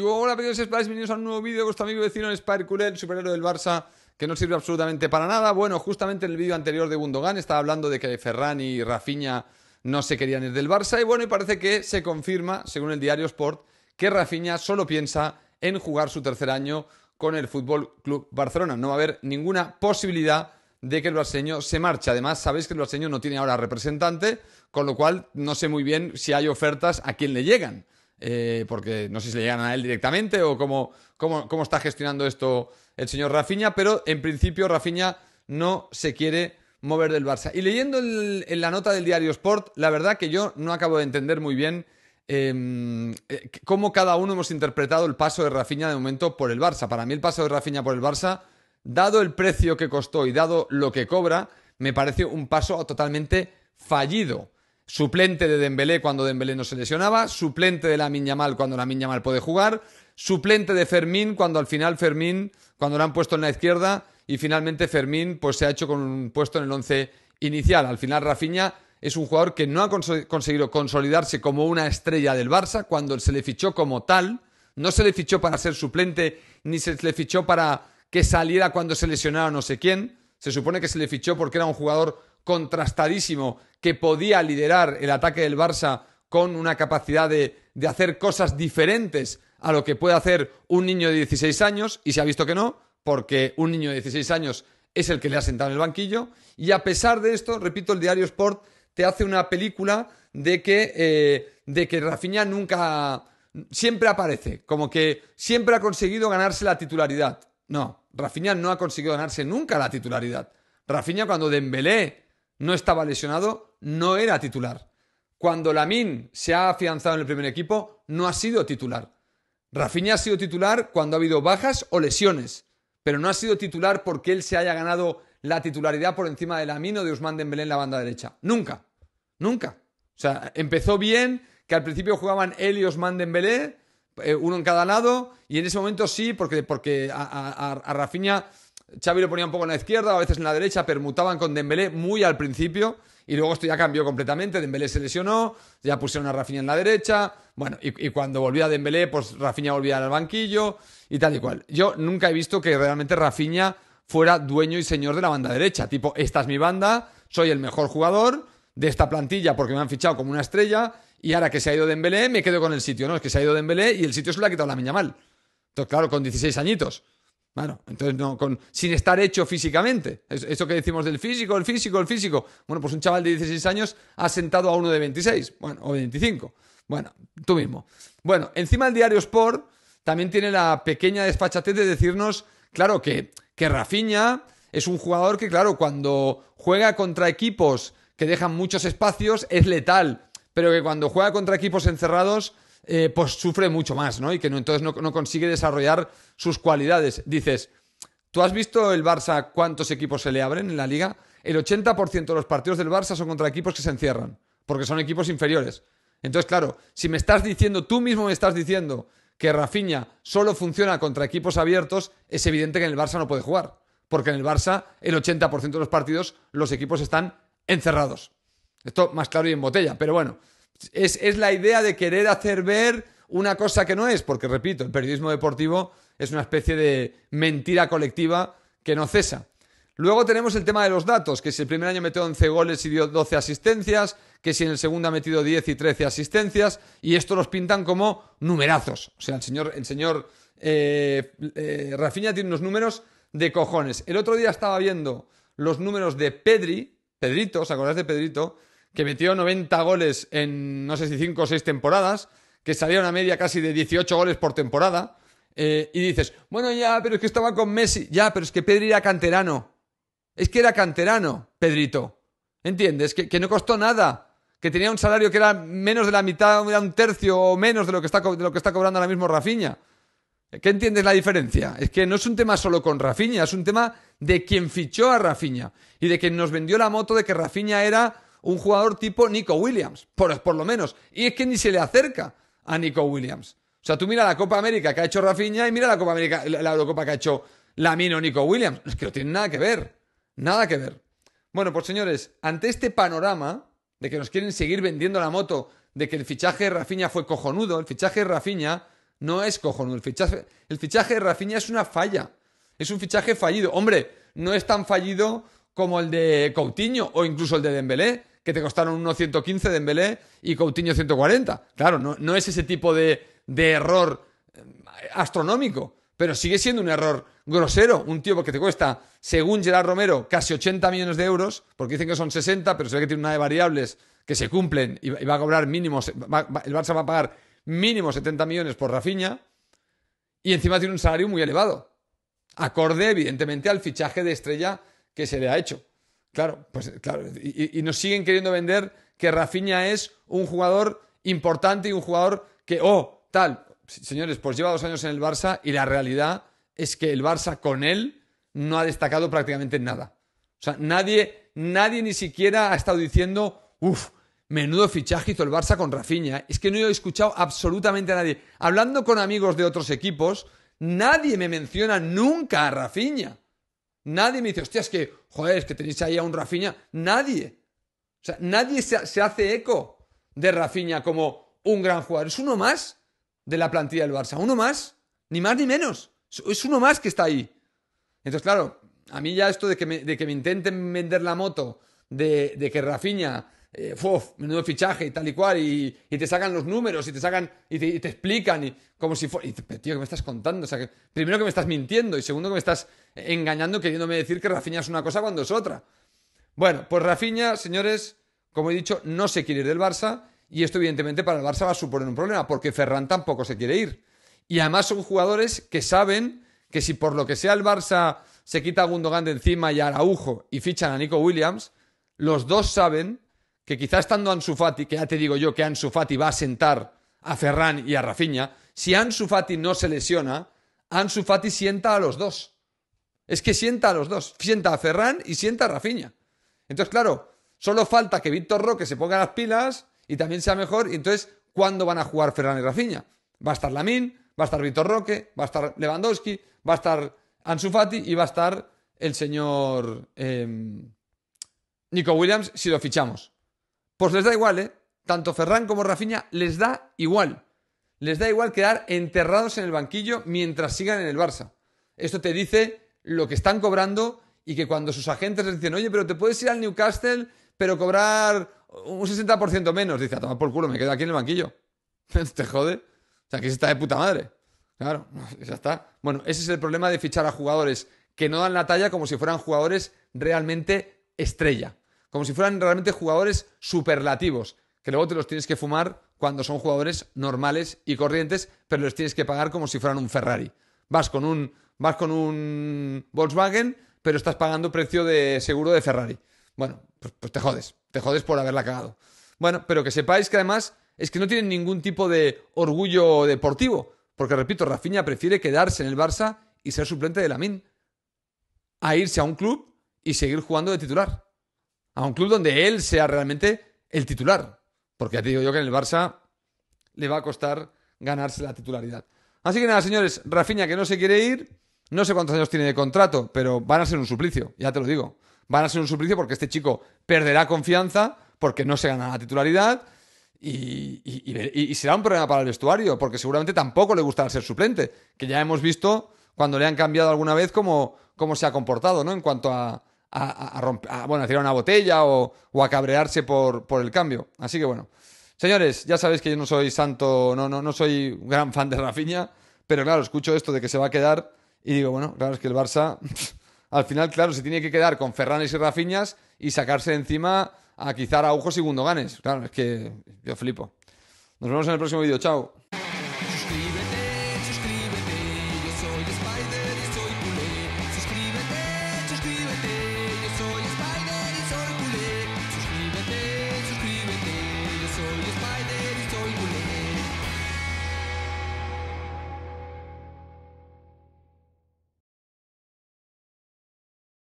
hola, pequeños bienvenidos a un nuevo vídeo de vuestro amigo vecino Spider el superhéroe del Barça, que no sirve absolutamente para nada. Bueno, justamente en el vídeo anterior de Bundogan estaba hablando de que Ferran y Rafinha no se querían ir del Barça, y bueno, y parece que se confirma, según el diario Sport, que Rafinha solo piensa en jugar su tercer año con el Fútbol Club Barcelona. No va a haber ninguna posibilidad de que el brasileño se marche. Además, sabéis que el brasileño no tiene ahora representante, con lo cual no sé muy bien si hay ofertas a quien le llegan. Eh, porque no sé si le llegan a él directamente o cómo, está gestionando esto el señor Rafiña, pero en principio Rafiña no se quiere mover del Barça. Y leyendo en la nota del diario Sport, la verdad que yo no acabo de entender muy bien em, eh, cómo cada uno hemos interpretado el paso de Rafiña de momento por el Barça. Para mí el paso de Rafiña por el Barça, dado el precio que costó y dado lo que cobra, me parece un paso totalmente fallido. Suplente de Dembélé cuando Dembélé no se lesionaba, suplente de la Miñamal cuando la Miñamal puede jugar, suplente de Fermín cuando al final Fermín, cuando lo han puesto en la izquierda y finalmente Fermín pues se ha hecho con un puesto en el once inicial. Al final Rafinha es un jugador que no ha conseguido consolidarse como una estrella del Barça cuando se le fichó como tal, no se le fichó para ser suplente ni se le fichó para que saliera cuando se lesionara no sé quién, se supone que se le fichó porque era un jugador contrastadísimo que podía liderar el ataque del Barça con una capacidad de, hacer cosas diferentes a lo que puede hacer un niño de 16 años, y se ha visto que no, porque un niño de 16 años es el que le ha sentado en el banquillo, y a pesar de esto, repito, el diario Sport te hace una película de que, eh, de que Rafinha nunca, siempre aparece, como que siempre ha conseguido ganarse la titularidad. No, Rafinha no ha conseguido ganarse nunca la titularidad. Rafinha cuando Dembélé no estaba lesionado, no era titular. Cuando Lamin se ha afianzado en el primer equipo, no ha sido titular. Rafinha ha sido titular cuando ha habido bajas o lesiones, pero no ha sido titular porque él se haya ganado la titularidad por encima de Lamin o de Usman Dembélé en la banda derecha. Nunca. Nunca. O sea, empezó bien, que al principio jugaban él y Usman Dembélé, eh, uno en cada lado, y en ese momento sí, porque, porque a, a Rafinha Xavi lo ponía un poco en la izquierda, a veces en la derecha, permutaban con Dembélé muy al principio y luego esto ya cambió completamente, Dembélé se lesionó, ya pusieron a Rafinha en la derecha, bueno, y, cuando volvía Dembélé, pues Rafinha volvía al banquillo y tal y cual. Yo nunca he visto que realmente Rafinha fuera dueño y señor de la banda derecha, tipo, esta es mi banda, soy el mejor jugador de esta plantilla porque me han fichado como una estrella y ahora que se ha ido Dembélé me quedo con el sitio, ¿no? Es que se ha ido Dembélé y el sitio se lo ha quitado la mal Entonces, claro, con 16 añitos. Bueno, entonces no, con, sin estar hecho físicamente. eso que decimos del físico, el físico, el físico. Bueno, pues un chaval de 16 años ha sentado a uno de 26, bueno, o de 25. Bueno, tú mismo. Bueno, encima el diario Sport también tiene la pequeña desfachatez de decirnos, claro, que, que es un jugador que, claro, cuando juega contra equipos que dejan muchos espacios, es letal. Pero que cuando juega contra equipos encerrados, eh, pues sufre mucho más, ¿no? Y que entonces no, no consigue desarrollar sus cualidades. Dices, ¿tú has visto el Barça cuántos equipos se le abren en la liga? El 80% de los partidos del Barça son contra equipos que se encierran, porque son equipos inferiores. Entonces, claro, si me estás diciendo, tú mismo me estás diciendo que Rafinha solo funciona contra equipos abiertos, es evidente que en el Barça no puede jugar. Porque en el Barça, el 80% de los partidos, los equipos están encerrados. Esto más claro y en botella, pero bueno, es, la idea de querer hacer ver una cosa que no es, porque repito, el periodismo deportivo es una especie de mentira colectiva que no cesa. Luego tenemos el tema de los datos, que si el primer año metió 11 goles y dio 12 asistencias, que si en el segundo ha metido 10 y 13 asistencias, y esto los pintan como numerazos. O sea, el señor, el señor eh, eh, Rafinha tiene unos números de cojones. El otro día estaba viendo los números de Pedri, Pedrito, ¿os acordáis de Pedrito? que metió 90 goles en no sé si 5 o 6 temporadas, que salía una media casi de 18 goles por temporada, eh, y dices, bueno, ya, pero es que estaba con Messi, ya, pero es que Pedri era canterano. Es que era canterano, Pedrito. ¿Entiendes? Que, no costó nada. Que tenía un salario que era menos de la mitad, era un tercio o menos de lo que está, de lo que está cobrando ahora mismo Rafiña. ¿Qué entiendes la diferencia? Es que no es un tema solo con Rafiña, es un tema de quien fichó a Rafiña y de quien nos vendió la moto de que Rafiña era un jugador tipo Nico Williams, por, lo menos. Y es que ni se le acerca a Nico Williams. O sea, tú mira la Copa América que ha hecho Rafinha y mira la Copa América, la, Eurocopa que ha hecho Lamino Nico Williams. Es que no tiene nada que ver. Nada que ver. Bueno, pues señores, ante este panorama de que nos quieren seguir vendiendo la moto, de que el fichaje de Rafinha fue cojonudo, el fichaje de Rafinha no es cojonudo. El fichaje, el fichaje de Rafinha es una falla. Es un fichaje fallido. Hombre, no es tan fallido como el de Coutinho o incluso el de Dembélé que te costaron unos 115 de Dembélé y Coutinho 140. Claro, no, no es ese tipo de, de error eh, astronómico, pero sigue siendo un error grosero. Un tío que te cuesta, según Gerard Romero, casi 80 millones de euros, porque dicen que son 60, pero se ve que tiene una de variables que se cumplen y va a cobrar mínimos, el Barça va a pagar mínimo 70 millones por Rafiña, y encima tiene un salario muy elevado, acorde evidentemente al fichaje de estrella que se le ha hecho. Claro, pues claro. Y, nos siguen queriendo vender que Rafinha es un jugador importante y un jugador que, oh, tal. Señores, pues lleva dos años en el Barça y la realidad es que el Barça con él no ha destacado prácticamente nada. O sea, nadie, nadie ni siquiera ha estado diciendo, uff, menudo fichaje hizo el Barça con Rafinha. Es que no he escuchado absolutamente a nadie. Hablando con amigos de otros equipos, nadie me menciona nunca a Rafinha. Nadie me dice, hostia, es que, joder, es que tenéis ahí a un Rafiña. Nadie. O sea, nadie se, hace eco de Rafiña como un gran jugador. Es uno más de la plantilla del Barça. Uno más. Ni más ni menos. Es uno más que está ahí. Entonces, claro, a mí ya esto de que me, intenten vender la moto, de, de que Rafiña eh, menudo fichaje y tal y cual, y, te sacan los números y te sacan y te, explican, y como si fuera. tío, ¿qué me estás contando? O sea, primero que me estás mintiendo y segundo que me estás engañando queriéndome decir que Rafiña es una cosa cuando es otra. Bueno, pues Rafinha, señores, como he dicho, no se quiere ir del Barça y esto evidentemente para el Barça va a suponer un problema porque Ferran tampoco se quiere ir. Y además son jugadores que saben que si por lo que sea el Barça se quita a Gundogan de encima y a Araujo y fichan a Nico Williams, los dos saben que quizá estando Ansu Fati, que ya te digo yo que Ansu Fati va a sentar a Ferran y a Rafinha, si Ansu Fati no se lesiona, Ansu Fati sienta a los dos. Es que sienta a los dos, sienta a Ferran y sienta a Rafinha. Entonces, claro, solo falta que Víctor Roque se ponga las pilas y también sea mejor, y entonces, ¿cuándo van a jugar Ferran y Rafinha? Va a estar Lamín, va a estar Víctor Roque, va a estar Lewandowski, va a estar Ansu Fati y va a estar el señor eh, Nico Williams si lo fichamos. Pues les da igual, ¿eh? Tanto Ferran como Rafiña les da igual. Les da igual quedar enterrados en el banquillo mientras sigan en el Barça. Esto te dice lo que están cobrando y que cuando sus agentes les dicen, oye, pero te puedes ir al Newcastle, pero cobrar un 60% menos, dice, a tomar por culo, me quedo aquí en el banquillo. te jode. O sea, que se está de puta madre. Claro, ya está. Bueno, ese es el problema de fichar a jugadores que no dan la talla como si fueran jugadores realmente estrella como si fueran realmente jugadores superlativos, que luego te los tienes que fumar cuando son jugadores normales y corrientes, pero les tienes que pagar como si fueran un Ferrari. Vas con un, vas con un Volkswagen, pero estás pagando precio de seguro de Ferrari. Bueno, pues, pues te jodes, te jodes por haberla cagado. Bueno, pero que sepáis que además es que no tienen ningún tipo de orgullo deportivo, porque repito, Rafinha prefiere quedarse en el Barça y ser suplente de MIN. a irse a un club y seguir jugando de titular a un club donde él sea realmente el titular. Porque ya te digo yo que en el Barça le va a costar ganarse la titularidad. Así que nada, señores, Rafinha que no se quiere ir, no sé cuántos años tiene de contrato, pero van a ser un suplicio, ya te lo digo. Van a ser un suplicio porque este chico perderá confianza, porque no se gana la titularidad y, será un problema para el vestuario, porque seguramente tampoco le gustará ser suplente, que ya hemos visto cuando le han cambiado alguna vez cómo, cómo se ha comportado, ¿no? En cuanto a, a, romper, a, bueno, a tirar una botella o, a cabrearse por, por, el cambio. Así que bueno, señores, ya sabéis que yo no soy santo, no, no, no soy gran fan de Rafinha, pero claro, escucho esto de que se va a quedar y digo, bueno, claro, es que el Barça al final, claro, se tiene que quedar con Ferranes y Rafiñas y sacarse de encima a quizá Araujo Segundo Ganes Claro, es que yo flipo. Nos vemos en el próximo vídeo. Chao.